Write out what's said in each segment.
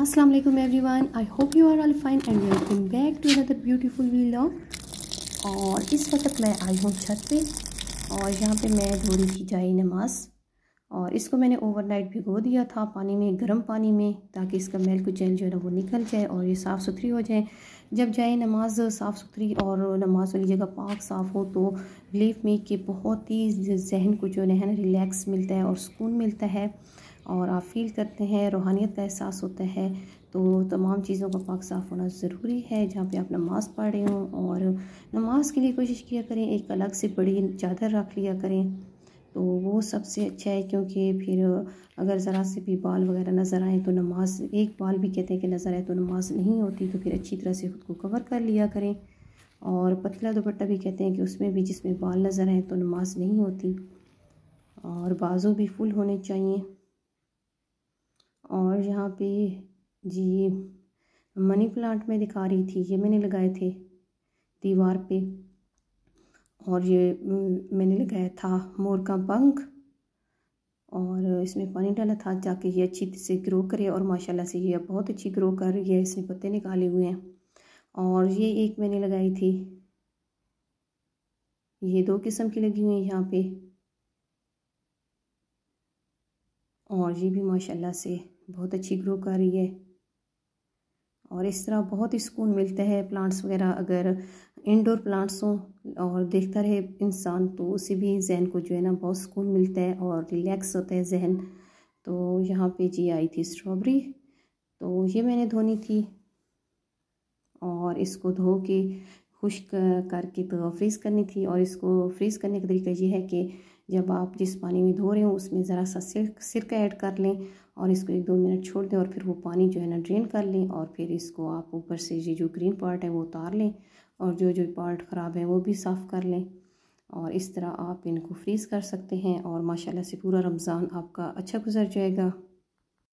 अस्सलाम वालेकुम everyone I hope you are all fine and welcome back to another beautiful vlog और इस वक्त मैं आई हूँ छत पे और यहाँ पे मैं धो रही थी जाए नमाज और इसको मैंने ओवरनाइट भिगो दिया था पानी में गर्म पानी में ताकि इसका मेल कुचैल जो है ना वो निकल जाए और ये साफ़ सुथरी हो जाए जब जाए नमाज साफ़ सुथरी और नमाज वाली जगह पाक साफ़ हो तो बिलीव में कि बहुत ही जहन को जो है ना रिलैक्स मिलता है और सुकून मिलता है और आप फील करते हैं रूहानियत का एहसास होता है तो तमाम चीज़ों का पाक साफ़ होना ज़रूरी है जहाँ पे आप नमाज़ पढ़ रहे हों और नमाज़ के लिए कोशिश किया करें एक अलग से बड़ी चादर रख लिया करें तो वो सबसे अच्छा है क्योंकि फिर अगर ज़रा से भी बाल वगैरह नज़र आए तो नमाज एक बाल भी कहते हैं कि नज़र आए तो नमाज नहीं होती तो फिर अच्छी तरह से खुद को कवर कर लिया करें और पतला दुपट्टा भी कहते हैं कि उसमें भी जिसमें बाल नज़र आए तो नमाज नहीं होती और बाजू भी फुल होने चाहिए और यहाँ पे जी मनी प्लांट में दिखा रही थी ये मैंने लगाए थे दीवार पे और ये मैंने लगाया था मोर का पंख और इसमें पानी डाला था जाके ये अच्छी से ग्रो करे और माशाल्लाह से ये बहुत अच्छी ग्रो कर रही है इसमें पत्ते निकाले हुए हैं और ये एक मैंने लगाई थी ये दो किस्म की लगी हुई है यहाँ पे और ये भी माशाल्लाह से बहुत अच्छी ग्रो कर रही है और इस तरह बहुत ही सुकून मिलता है प्लांट्स वगैरह अगर इंडोर प्लांट्स हों और देखता रहे इंसान तो उसे भी जहन को जो है ना बहुत सुकून मिलता है और रिलैक्स होता है जहन तो यहाँ पे जी आई थी स्ट्रॉबेरी तो ये मैंने धोनी थी और इसको धो के खुश्क करके तो फ्रीज़ करनी थी और इसको फ्रीज़ करने का तरीका ये है कि जब आप जिस पानी में धो रहे हो उसमें ज़रा सा सिर सिरका ऐड कर लें और इसको एक दो मिनट छोड़ दें और फिर वो पानी जो है ना ड्रेन कर लें और फिर इसको आप ऊपर से ये जो ग्रीन पार्ट है वो उतार लें और जो जो पार्ट ख़राब है वो भी साफ़ कर लें और इस तरह आप इनको फ्रीज़ कर सकते हैं और माशाल्लाह से पूरा रमज़ान आपका अच्छा गुजर जाएगा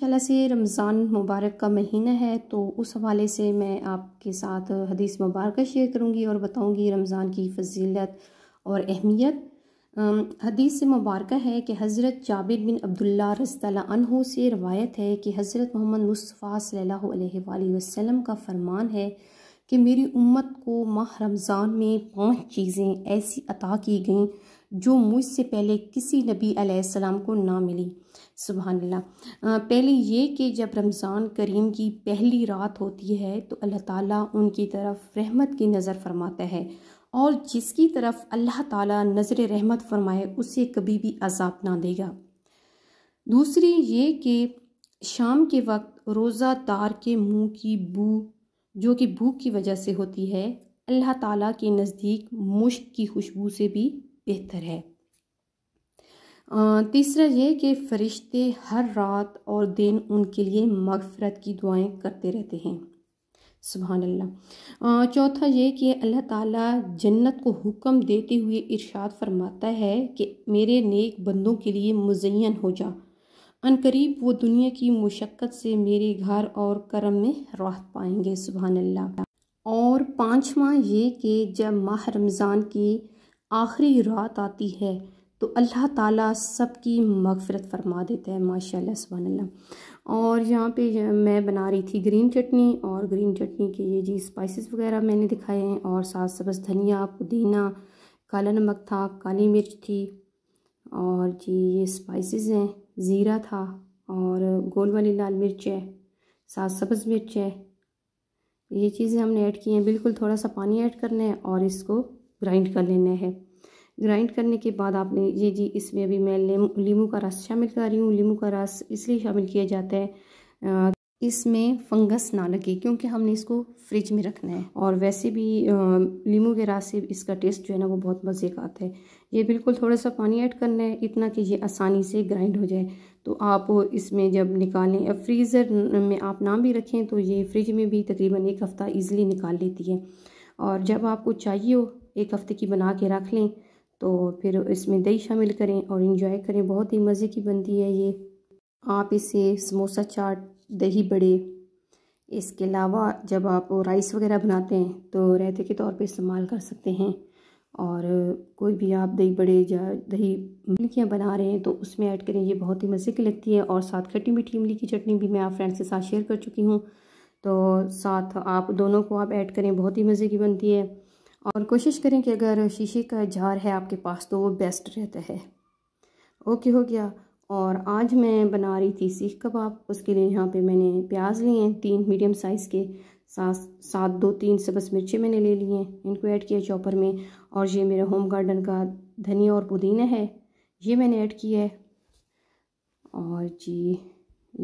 चला से रमज़ान मुबारक का महीना है तो उस हवाले से मैं आपके साथ हदीस मुबारक शेयर करूँगी और बताऊँगी रमज़ान की फजीलत और अहमियत हदीस से मुबारक है कि हज़रत जाबिर बिन अब्दुल्ला रसतु से रवायत है कि हज़रत मोहम्मद मुस्तफ़ा सल्लल्लाहु अलैहि वसल्लम का फरमान है कि मेरी उम्मत को माह रमज़ान में पांच चीज़ें ऐसी अता की गईं जो मुझसे पहले किसी नबी अलैहिस्सलाम को ना मिली सुबहानल्ला पहले ये कि जब रमज़ान करीम की पहली रात होती है तो अल्लाह ताला उनकी तरफ रहमत की नज़र फरमाता है और जिसकी तरफ अल्लाह ताला नज़र रहमत फरमाए उसे कभी भी अजाब ना देगा दूसरी ये कि शाम के वक्त रोज़ा तार के मुंह की बू जो कि भूख की वजह से होती है अल्लाह ताला के नज़दीक मुश्क की खुशबू से भी बेहतर है तीसरा ये कि फरिश्ते हर रात और दिन उनके लिए मगफरत की दुआएं करते रहते हैं सुबहान चौथा ये कि अल्लाह ताला जन्नत को हुक्म देते हुए इरशाद फरमाता है कि मेरे नेक बंदों के लिए मुजयन हो जा अनकरीब वो दुनिया की मुशक्क़त से मेरे घर और करम में राहत पाएंगे सुबहानल्ला अल्लाह और पाँचवा ये कि जब माह रमज़ान की आखिरी रात आती है तो अल्लाह ताला सबकी मगफरत फरमा देता है माशा सुबह और यहाँ पे मैं बना रही थी ग्रीन चटनी और ग्रीन चटनी के ये जी स्पाइसेस वगैरह मैंने दिखाए हैं और साथ सब्ज़ धनिया पुदीना काला नमक था काली मिर्च थी और जी ये स्पाइसेस हैं ज़ीरा था और गोल वाली लाल मिर्च है साथ सब्ज़ मिर्च है ये चीज़ें हमने ऐड की हैं बिल्कुल थोड़ा सा पानी ऐड करना है और इसको ग्राइंड कर लेना है ग्राइंड करने के बाद आपने ये जी इसमें अभी मैं लीम का रस शामिल कर रही हूँ लीम का रस इसलिए शामिल किया जाता है इसमें फंगस ना लगे क्योंकि हमने इसको फ्रिज में रखना है और वैसे भी लीमू के रस से इसका टेस्ट जो है ना वो बहुत मज़े का आता है ये बिल्कुल थोड़ा सा पानी ऐड करना है इतना कि ये आसानी से ग्राइंड हो जाए तो आप इसमें जब निकालें फ्रीज़र में आप ना भी रखें तो ये फ्रिज में भी तकरीबन एक हफ़्ता ईज़िली निकाल लेती है और जब आपको चाहिए हो एक हफ़्ते की बना के रख लें तो फिर इसमें दही शामिल करें और इंजॉय करें बहुत ही मज़े की बनती है ये आप इसे समोसा चाट दही बड़े इसके अलावा जब आप राइस वगैरह बनाते हैं तो रहते के तौर पे इस्तेमाल कर सकते हैं और कोई भी आप दही बड़े या दही इमलियाँ बना रहे हैं तो उसमें ऐड करें ये बहुत ही मज़े की लगती है और साथ खट्टी मीठी इमली की चटनी भी मैं आप फ्रेंड्स के साथ शेयर कर चुकी हूँ तो साथ आप दोनों को आप ऐड करें बहुत ही मज़े की बनती है और कोशिश करें कि अगर शीशे का जार है आपके पास तो वो बेस्ट रहता है ओके हो गया और आज मैं बना रही थी सीख कबाब उसके लिए यहाँ पे मैंने प्याज लिए हैं तीन मीडियम साइज़ के सात सात दो तीन सबस मिर्चें मैंने ले ली हैं इनको ऐड किया चॉपर में और ये मेरा होम गार्डन का धनिया और पुदीना है ये मैंने ऐड किया है और जी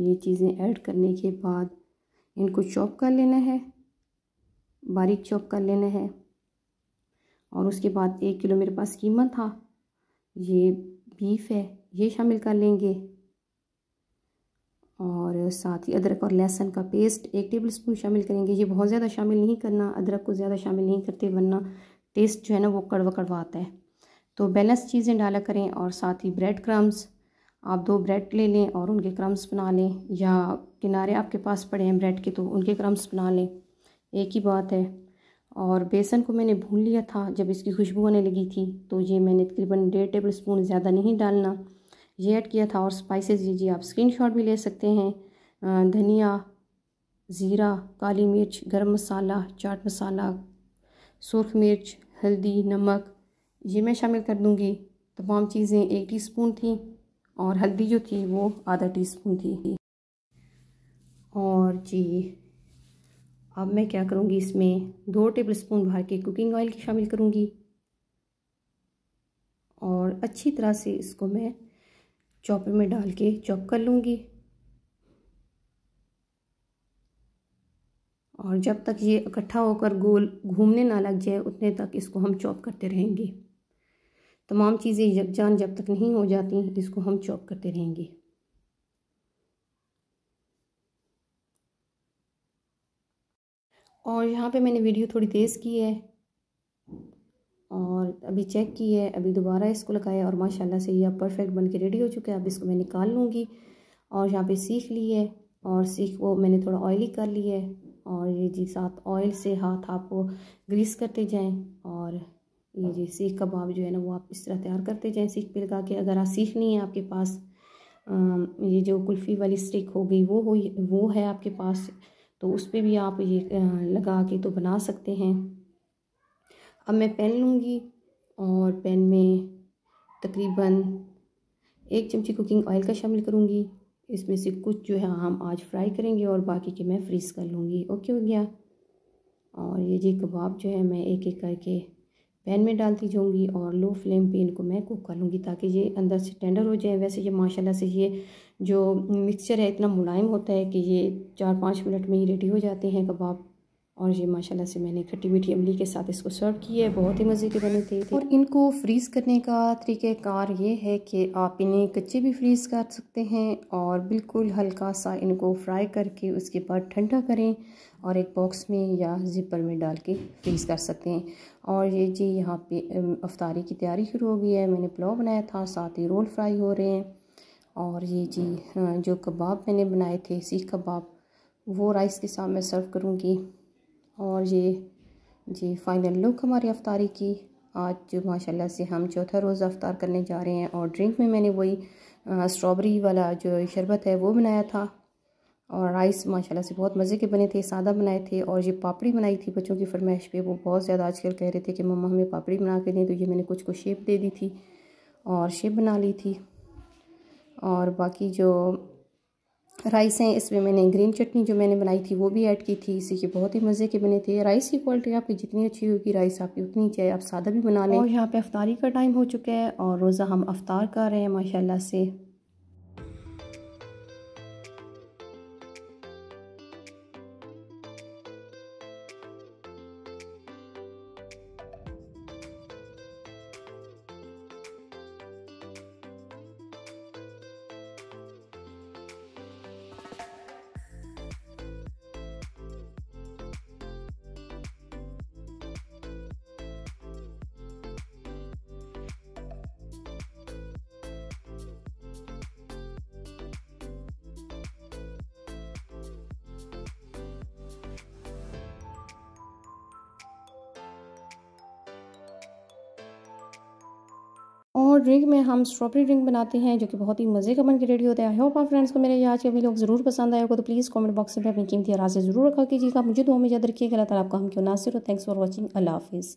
ये चीज़ें ऐड करने के बाद इनको चॉप कर लेना है बारीक चॉप कर लेना है और उसके बाद एक किलो मेरे पास कीमा था ये बीफ है ये शामिल कर लेंगे और साथ ही अदरक और लहसुन का पेस्ट एक टेबल स्पून शामिल करेंगे ये बहुत ज़्यादा शामिल नहीं करना अदरक को ज़्यादा शामिल नहीं करते वरना टेस्ट जो है ना वो कड़वा कड़वा आता है तो बैलेंस चीज़ें डाला करें और साथ ही ब्रेड क्रम्स आप दो ब्रेड ले लें और उनके क्रम्स बना लें या किनारे आपके पास पड़े हैं ब्रेड के तो उनके क्रम्स बना लें एक ही बात है और बेसन को मैंने भून लिया था जब इसकी खुशबू आने लगी थी तो ये मैंने तकरीबन डेढ़ टेबल स्पून ज़्यादा नहीं डालना ये ऐड किया था और स्पाइसेस ये जी आप स्क्रीनशॉट भी ले सकते हैं धनिया ज़ीरा काली मिर्च गरम मसाला चाट मसाला सुरख मिर्च हल्दी नमक ये मैं शामिल कर दूँगी तमाम चीज़ें एक स्पून थी और हल्दी जो थी वो आधा स्पून थी और जी अब मैं क्या करूँगी इसमें दो टेबल स्पून बाहर के कुकिंग ऑयल की शामिल करूँगी और अच्छी तरह से इसको मैं चॉपर में डाल के चॉप कर लूँगी और जब तक ये इकट्ठा होकर गोल घूमने ना लग जाए उतने तक इसको हम चॉप करते रहेंगे तमाम चीज़ें यकजान जब तक नहीं हो जाती इसको हम चॉप करते रहेंगे और यहाँ पे मैंने वीडियो थोड़ी तेज़ की है और अभी चेक की है अभी दोबारा इसको लगाया और माशाल्लाह से यह परफेक्ट बन के रेडी हो चुका है अब इसको मैं निकाल लूँगी और यहाँ पे सीख ली है और सीख वो मैंने थोड़ा ऑयली कर ली है और ये जी साथ ऑयल से हाथ आप ग्रीस करते जाएँ और ये जी सीख कबाब जो है ना वो आप इस तरह तैयार करते जाएँ सीख पे लगा के अगर आप सीख नहीं है आपके पास आ, ये जो कुल्फ़ी वाली स्टिक हो गई वो हो वो है आपके पास तो उस पर भी आप ये लगा के तो बना सकते हैं अब मैं पेन लूँगी और पेन में तकरीबन एक चमची कुकिंग ऑयल का शामिल करूँगी इसमें से कुछ जो है हम आज फ्राई करेंगे और बाकी के मैं फ्रीज़ कर लूँगी ओके हो गया और ये जी कबाब जो है मैं एक एक करके पैन में डालती जाऊँगी और लो फ्लेम पे इनको मैं कुक कर लूँगी ताकि ये अंदर से टेंडर हो जाए वैसे ये माशाल्लाह से ये जो मिक्सचर है इतना मुलायम होता है कि ये चार पाँच मिनट में ही रेडी हो जाते हैं कबाब और ये माशाल्लाह से मैंने खट्टी मीठी अमली के साथ इसको सर्व की है बहुत ही मज़े के बने थे, थे और इनको फ्रीज़ करने का तरीक़ार ये है कि आप इन्हें कच्चे भी फ्रीज़ कर सकते हैं और बिल्कुल हल्का सा इनको फ्राई करके उसके बाद ठंडा करें और एक बॉक्स में या जिपर में डाल के फ्रीज़ कर सकते हैं और ये जी यहाँ पे अफ्तारी की तैयारी शुरू हो गई है मैंने पुलाव बनाया था साथ ही रोल फ्राई हो रहे हैं और ये जी जो कबाब मैंने बनाए थे सीख कबाब वो राइस के साथ मैं सर्व करूँगी और ये जी फाइनल लुक हमारी अफ्तारी की आज माशाल्लाह से हम चौथा रोज़ अफ्तार करने जा रहे हैं और ड्रिंक में मैंने वही स्ट्रॉबेरी वाला जो शरबत है वो बनाया था और राइस माशाल्लाह से बहुत मज़े के बने थे सादा बनाए थे और ये पापड़ी बनाई थी बच्चों की फरमाइश पे वो बहुत ज़्यादा आजकल कह रहे थे कि मम्मा हमें पापड़ी बना के दें तो ये मैंने कुछ कुछ शेप दे दी थी और शेप बना ली थी और बाकी जो राइस हैं इसमें मैंने ग्रीन चटनी जो मैंने बनाई थी वो भी ऐड की थी इसी के बहुत ही मज़े के बने थे राइस की क्वालिटी आपकी जितनी अच्छी होगी राइस आपकी उतनी चाहिए आप सादा भी बना लें और यहाँ पे अफ्तारी का टाइम हो चुका है और रोज़ा हम अफ्तार कर रहे हैं माशाल्लाह से और ड्रिंक में हम स्ट्रॉबेरी ड्रिंक बनाते हैं जो कि बहुत ही मज़े का बन के रेडी होता है आई होप आप फ्रेंड्स को मेरे आज के वीडियो ज़रूर पसंद आया होगा तो प्लीज़ कमेंट बॉक्स में अपनी कीमती आराज़ें ज़रूर रखा कीजिएगा मुझे दो हमें याद रखिएगा अल्लाह आपका हम क्यों नासिर हो थैंक्स फॉर वॉचिंग अल्लाह हाफिज़